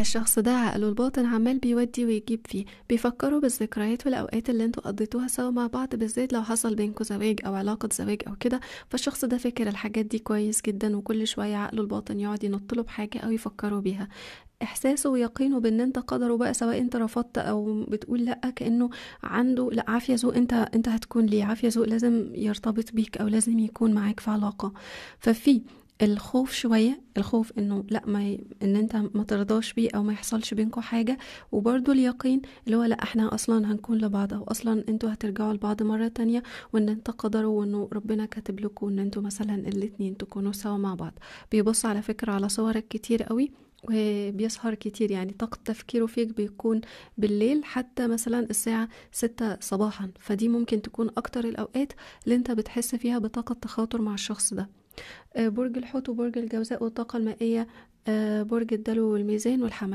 الشخص ده عقله الباطن عمال بيودي ويجيب فيه بيفكروا بالذكريات والاوقات اللي انتوا قضيتوها سوا مع بعض بالذات لو حصل بينكوا زواج او علاقه زواج او كده فالشخص ده فاكر الحاجات دي كويس جدا وكل شويه عقله الباطن يقعد ينط له بحاجه او يفكروا بيها احساسه ويقينه بان انت قدره بقى سواء انت رفضت او بتقول لا كانه عنده لا عافيه ذوق انت انت هتكون ليه عافيه ذوق لازم يرتبط بيك او لازم يكون معاك في علاقه ففي الخوف شويه الخوف انه لا ما ي... ان انت ما ترضاش بيه او ما يحصلش بينكم حاجه وبرده اليقين اللي هو لا احنا اصلا هنكون لبعض او اصلا انتوا هترجعوا لبعض مره تانية وان انت قدروا وانه ربنا كاتب لكم ان انتوا مثلا الاتنين تكونوا سوا مع بعض بيبص على فكره على صورك كتير قوي وبيسهر كتير يعني طاقة تفكيره فيك بيكون بالليل حتى مثلا الساعة ستة صباحا فدي ممكن تكون أكتر الأوقات اللي انت بتحس فيها بطاقة تخاطر مع الشخص ده آه، برج الحوت وبرج الجوزاء والطاقة المائية آه، برج الدلو والميزان والحمل